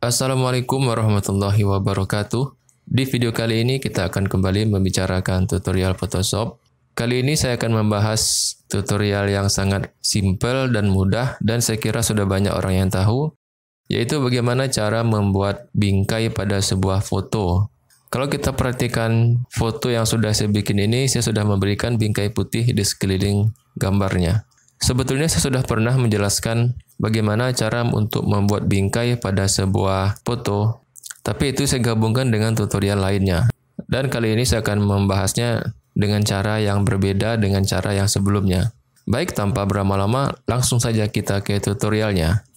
Assalamualaikum warahmatullahi wabarakatuh. Di video kali ini kita akan kembali membicarakan tutorial Photoshop. Kali ini saya akan membahas tutorial yang sangat simple dan mudah dan saya kira sudah banyak orang yang tahu, yaitu bagaimana cara membuat bingkai pada sebuah foto. Kalau kita perhatikan foto yang sudah saya bikin ini, saya sudah memberikan bingkai putih di sekeliling gambarnya. Sebetulnya saya sudah pernah menjelaskan bagaimana cara untuk membuat bingkai pada sebuah foto, tapi itu saya gabungkan dengan tutorial lainnya. Dan kali ini saya akan membahasnya dengan cara yang berbeda dengan cara yang sebelumnya. Baik, tanpa berlama-lama, langsung saja kita ke tutorialnya.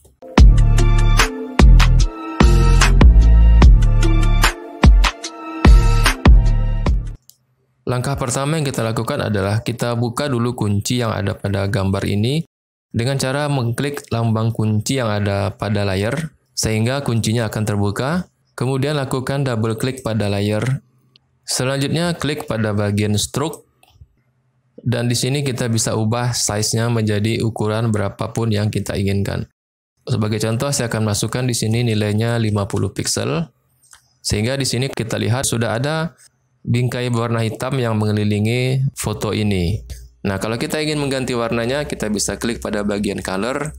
Langkah pertama yang kita lakukan adalah kita buka dulu kunci yang ada pada gambar ini dengan cara mengklik lambang kunci yang ada pada layar sehingga kuncinya akan terbuka. Kemudian lakukan double klik pada layar. Selanjutnya klik pada bagian stroke dan di sini kita bisa ubah size-nya menjadi ukuran berapapun yang kita inginkan. Sebagai contoh saya akan masukkan di sini nilainya 50 pixel. Sehingga di sini kita lihat sudah ada bingkai berwarna hitam yang mengelilingi foto ini. Nah, kalau kita ingin mengganti warnanya, kita bisa klik pada bagian color.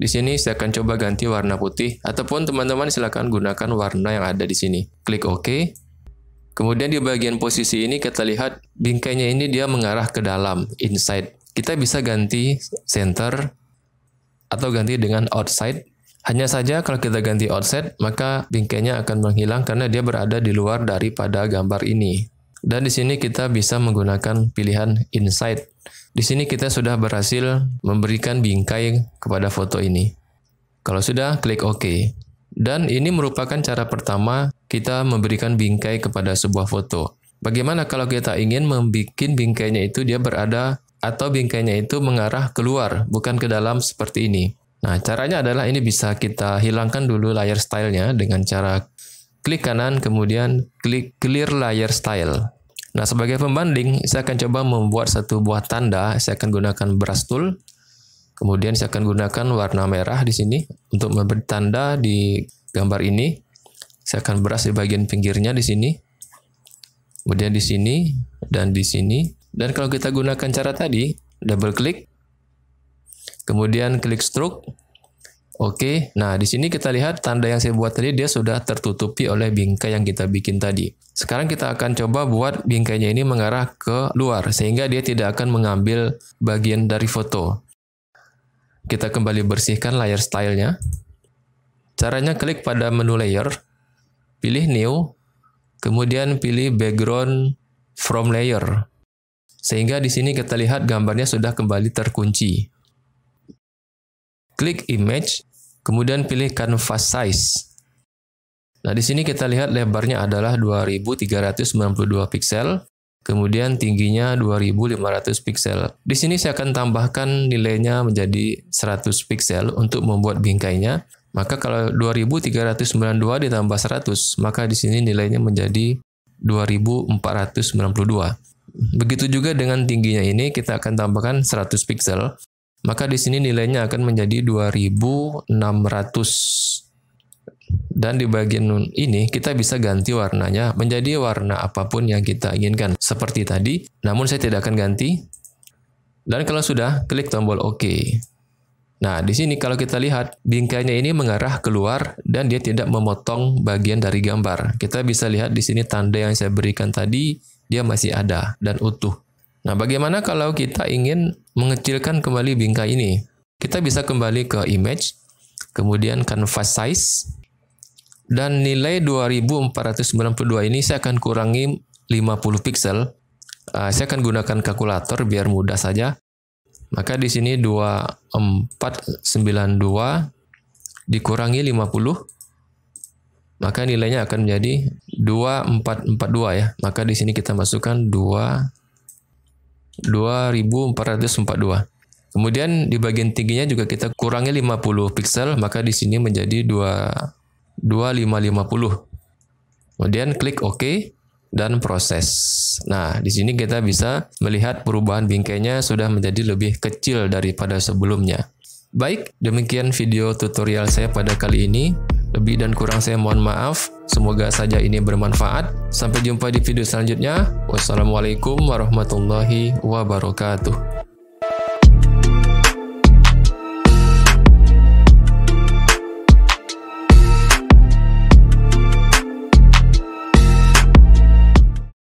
Di sini saya akan coba ganti warna putih ataupun teman-teman silakan gunakan warna yang ada di sini. Klik OK. Kemudian di bagian posisi ini kita lihat bingkainya ini dia mengarah ke dalam, inside. Kita bisa ganti center atau ganti dengan outside hanya saja kalau kita ganti offset, maka bingkainya akan menghilang karena dia berada di luar daripada gambar ini. Dan di sini kita bisa menggunakan pilihan inside. Di sini kita sudah berhasil memberikan bingkai kepada foto ini. Kalau sudah, klik OK. Dan ini merupakan cara pertama kita memberikan bingkai kepada sebuah foto. Bagaimana kalau kita ingin membuat bingkainya itu dia berada atau bingkainya itu mengarah keluar, bukan ke dalam seperti ini. Nah, caranya adalah ini bisa kita hilangkan dulu layer stylenya dengan cara klik kanan, kemudian klik clear layer style. Nah, sebagai pembanding, saya akan coba membuat satu buah tanda. Saya akan gunakan brush tool. Kemudian saya akan gunakan warna merah di sini untuk memberi tanda di gambar ini. Saya akan brush di bagian pinggirnya di sini. Kemudian di sini dan di sini. Dan kalau kita gunakan cara tadi, double klik, Kemudian klik stroke. Oke, nah di sini kita lihat tanda yang saya buat tadi dia sudah tertutupi oleh bingkai yang kita bikin tadi. Sekarang kita akan coba buat bingkainya ini mengarah ke luar sehingga dia tidak akan mengambil bagian dari foto. Kita kembali bersihkan layer stylenya. Caranya klik pada menu layer, pilih new, kemudian pilih background from layer. Sehingga di sini kita lihat gambarnya sudah kembali terkunci. Klik image, kemudian pilih canvas size. Nah, di sini kita lihat lebarnya adalah 2392 pixel, kemudian tingginya 2500 pixel. Di sini saya akan tambahkan nilainya menjadi 100 pixel untuk membuat bingkainya. Maka kalau 2392 ditambah 100, maka di sini nilainya menjadi 2492. Begitu juga dengan tingginya ini kita akan tambahkan 100 pixel. Maka di sini nilainya akan menjadi 2600. Dan di bagian ini kita bisa ganti warnanya menjadi warna apapun yang kita inginkan seperti tadi. Namun saya tidak akan ganti. Dan kalau sudah, klik tombol OK. Nah, di sini kalau kita lihat, bingkainya ini mengarah keluar dan dia tidak memotong bagian dari gambar. Kita bisa lihat di sini tanda yang saya berikan tadi, dia masih ada dan utuh. Nah, bagaimana kalau kita ingin mengecilkan kembali bingkai ini? Kita bisa kembali ke image, kemudian canvas size, dan nilai 2492 ini saya akan kurangi 50 pixel. Uh, saya akan gunakan kalkulator biar mudah saja. Maka di sini 2492 dikurangi 50 maka nilainya akan menjadi 2442 ya. Maka di sini kita masukkan 2 2442. Kemudian di bagian tingginya juga kita kurangi 50 piksel, maka di sini menjadi 2 2550. Kemudian klik OK dan proses. Nah, di sini kita bisa melihat perubahan bingkainya sudah menjadi lebih kecil daripada sebelumnya. Baik, demikian video tutorial saya pada kali ini. Lebih dan kurang saya mohon maaf. Semoga saja ini bermanfaat. Sampai jumpa di video selanjutnya. Wassalamualaikum warahmatullahi wabarakatuh.